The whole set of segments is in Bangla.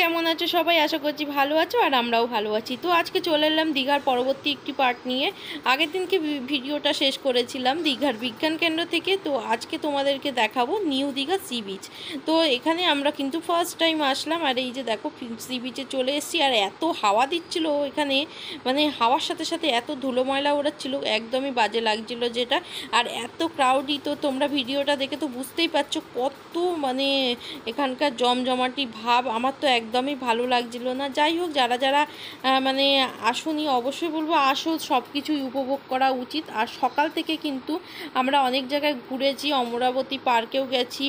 কেমন আছো সবাই আশা করছি ভালো আছো আর আমরাও ভালো আছি তো আজকে চলে এলাম দীঘার পরবর্তী একটি পার্ট নিয়ে আগের দিনকে ভিডিওটা শেষ করেছিলাম দীঘার বিজ্ঞান কেন্দ্র থেকে তো আজকে তোমাদেরকে দেখাবো নিউ দীঘা সি বিচ তো এখানে আমরা কিন্তু ফার্স্ট টাইম আসলাম আর এই যে দেখো সি বিচে চলে এসেছি আর এত হাওয়া দিচ্ছিল এখানে মানে হাওয়ার সাথে সাথে এত ধুলো ময়লা ওড়াচ্ছিল একদমই বাজে লাগছিল যেটা আর এত ক্রাউডই তো তোমরা ভিডিওটা দেখে তো বুঝতেই পারছো কত মানে এখানকার জমজমাটি ভাব আমার তো এক একদমই ভালো লাগছিল না যাই হোক যারা যারা মানে আসুনি অবশ্যই বলবো আসো সব কিছুই উপভোগ করা উচিত আর সকাল থেকে কিন্তু আমরা অনেক জায়গায় ঘুরেছি অমরাবতী পার্কেও গেছি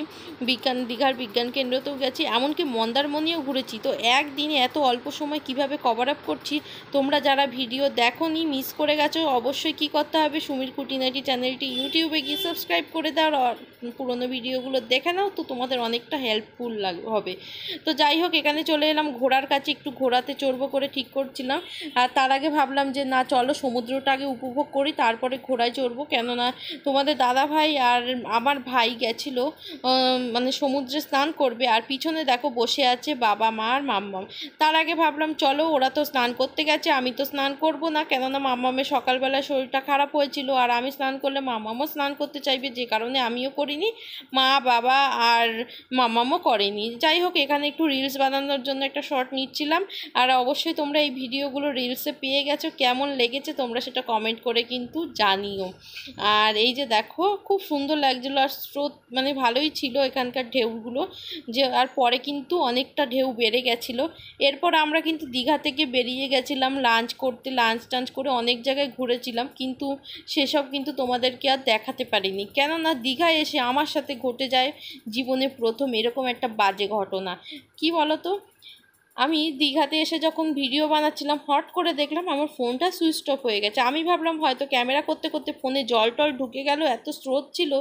বিজ্ঞান দীঘার বিজ্ঞান কেন্দ্রতেও গেছি এমনকি মন্দারমণিও ঘুরেছি তো একদিনে এত অল্প সময় কিভাবে কভার আপ করছি তোমরা যারা ভিডিও দেখো নি মিস করে গেছো অবশ্যই কি করতে হবে সুমির কুটিনাটি চ্যানেলটি ইউটিউবে গিয়ে সাবস্ক্রাইব করে দাও আর পুরোনো ভিডিওগুলো দেখে নাও তো তোমাদের অনেকটা হেল্পফুল লাগ হবে তো যাই হোক এখানে এখানে চলে এলাম ঘোড়ার কাছে একটু ঘোড়াতে চড়বো করে ঠিক করছিলাম আর তার আগে ভাবলাম যে না চলো সমুদ্রটা আগে উপভোগ করি তারপরে ঘোড়ায় চড়বো কেননা তোমাদের দাদা ভাই আর আমার ভাই গেছিল মানে সমুদ্রে স্নান করবে আর পিছনে দেখো বসে আছে বাবা মা আর মাম্মাম তার আগে ভাবলাম চলো ওরা তো স্নান করতে গেছে আমি তো স্নান করব না কেননা মাম্মামের সকালবেলা শরীরটা খারাপ হয়েছিল আর আমি স্নান করলে মাম্মামও স্নান করতে চাইবে যে কারণে আমিও করিনি মা বাবা আর মাম্মামও করেনি যাই হোক এখানে একটু রিলস বানানো বানানোর জন্য একটা শর্ট নিচ্ছিলাম আর অবশ্যই তোমরা এই ভিডিওগুলো রিলসে পেয়ে গেছো কেমন লেগেছে তোমরা সেটা কমেন্ট করে কিন্তু জানিও আর এই যে দেখো খুব সুন্দর লাগছিলো আর স্রোত মানে ভালোই ছিল এখানকার ঢেউগুলো যে আর পরে কিন্তু অনেকটা ঢেউ বেড়ে গেছিলো এরপর আমরা কিন্তু দীঘা থেকে বেরিয়ে গেছিলাম লাঞ্চ করতে লাঞ্চ টাঞ্চ করে অনেক জায়গায় ঘুরেছিলাম কিন্তু সেসব কিন্তু তোমাদেরকে আর দেখাতে পারিনি কেননা দীঘায় এসে আমার সাথে ঘটে যায় জীবনে প্রথম এরকম একটা বাজে ঘটনা কি বলতো আমি দীঘাতে এসে যখন ভিডিও বানাচ্ছিলাম হট করে দেখলাম আমার ফোনটা সুইচ অফ হয়ে গেছে আমি ভাবলাম হয়তো ক্যামেরা করতে করতে ফোনে জল টল ঢুকে গেল এত স্রোত ছিল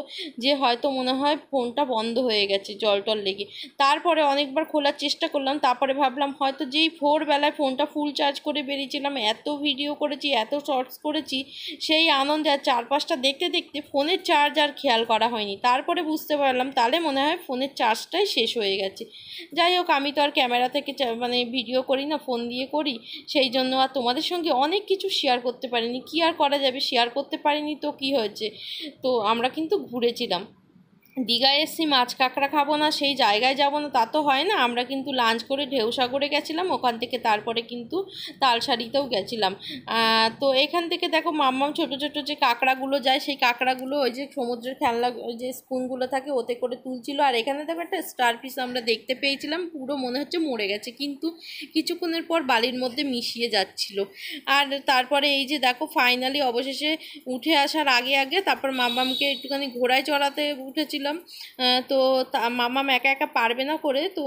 যে হয়তো মনে হয় ফোনটা বন্ধ হয়ে গেছে জল টল লেগে তারপরে অনেকবার খোলার চেষ্টা করলাম তারপরে ভাবলাম হয়তো যেই ভোরবেলায় ফোনটা ফুল চার্জ করে বেরিয়েছিলাম এত ভিডিও করেছি এত শর্টস করেছি সেই আনন্দ আর চারপাশটা দেখতে দেখতে ফোনের চার্জ আর খেয়াল করা হয়নি তারপরে বুঝতে পারলাম তাহলে মনে হয় ফোনের চার্জটাই শেষ হয়ে গেছে যাই হোক আমি তো আর ক্যামেরা থেকে মানে ভিডিও করি না ফোন দিয়ে করি সেই জন্য আর তোমাদের সঙ্গে অনেক কিছু শেয়ার করতে পারিনি কী আর করা যাবে শেয়ার করতে পারিনি তো কি হয়েছে তো আমরা কিন্তু ঘুরেছিলাম দীঘায় এসছি মাছ কাঁকড়া খাবো না সেই জায়গায় যাব না তা তো হয় না আমরা কিন্তু লাঞ্চ করে ঢেউসাগরে গেছিলাম ওখান থেকে তারপরে কিন্তু তালশাড়িতেও গেছিলাম তো এখান থেকে দেখো মাম্মাম ছোট ছোট যে কাঁকড়াগুলো যায় সেই কাঁকড়াগুলো ওই যে সমুদ্রের খেলনা যে স্পুনগুলো থাকে ওতে করে তুলছিল আর এখানে দেখো একটা স্টার পিস আমরা দেখতে পেয়েছিলাম পুরো মনে হচ্ছে মরে গেছে কিন্তু কিছুক্ষণের পর বালির মধ্যে মিশিয়ে যাচ্ছিল আর তারপরে এই যে দেখো ফাইনালি অবশেষে উঠে আসার আগে আগে তারপর মাম্মামকে একটুখানি ঘোড়ায় চড়াতে উঠেছিল করছিলাম তো মাম্মাম একা একা পারবে না করে তো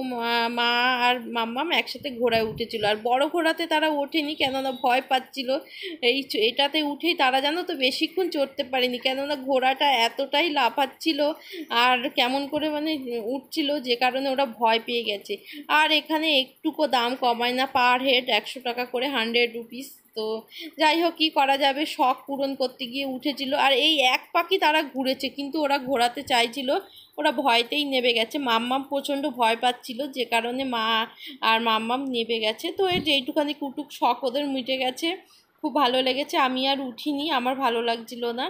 মা আর মাম্মাম একসাথে ঘোড়ায় উঠেছিল আর বড় ঘোড়াতে তারা ওঠেনি কেননা ভয় পাচ্ছিল এই এটাতে উঠেই তারা জানো তো বেশিক্ষণ চড়তে পারেনি কেননা ঘোড়াটা এতটাই লাফাচ্ছিল আর কেমন করে মানে উঠছিল যে কারণে ওরা ভয় পেয়ে গেছে আর এখানে একটুকু দাম কমায় না পার হেড একশো টাকা করে হান্ড্রেড রুপিস তো যাই হোক কী করা যাবে শখ পূরণ করতে গিয়ে উঠেছিল আর এই এক পাখি তারা ঘুরেছে কিন্তু ওরা ঘোরাতে চাইছিল ওরা ভয়তেই নেবে গেছে মাম্মাম প্রচণ্ড ভয় পাচ্ছিল যে কারণে মা আর মাম্মাম নেবে গেছে তো এর যেইটুখানি কুটুক শখ ওদের মিটে গেছে খুব ভালো লেগেছে আমি আর উঠিনি আমার ভালো লাগছিল না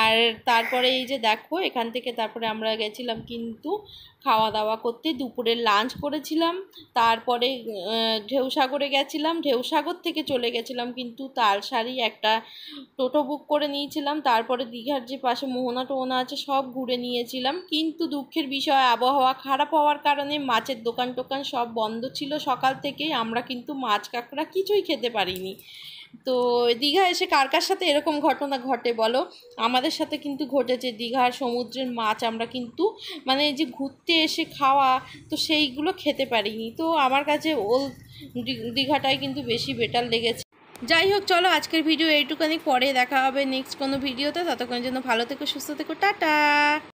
আর তারপরে এই যে দেখো এখান থেকে তারপরে আমরা গেছিলাম কিন্তু খাওয়া দাওয়া করতে দুপুরে লাঞ্চ করেছিলাম তারপরে ঢেউসাগরে গেছিলাম ঢেউসাগর থেকে চলে গেছিলাম কিন্তু তালসারি একটা টোটো বুক করে নিয়েছিলাম তারপরে দীঘার যে পাশে মোহনা টোহনা আছে সব ঘুরে নিয়েছিলাম কিন্তু দুঃখের বিষয় আবহাওয়া খারাপ হওয়ার কারণে মাছের দোকান টোকান সব বন্ধ ছিল সকাল থেকেই আমরা কিন্তু মাছ কাঁকড়া কিছুই খেতে পারিনি তো দীঘা এসে কার কার সাথে এরকম ঘটনা ঘটে বলো আমাদের সাথে কিন্তু ঘটেছে দীঘার সমুদ্রের মাছ আমরা কিন্তু মানে যে ঘুরতে এসে খাওয়া তো সেইগুলো খেতে পারিনি তো আমার কাছে ওল দীঘাটাই কিন্তু বেশি বেটার লেগেছে যাই হোক চলো আজকের ভিডিও এইটুকানি পরে দেখা হবে নেক্সট কোনো ভিডিওতে ততক্ষণের জন্য ভালো থেকো সুস্থ থেকো টাটা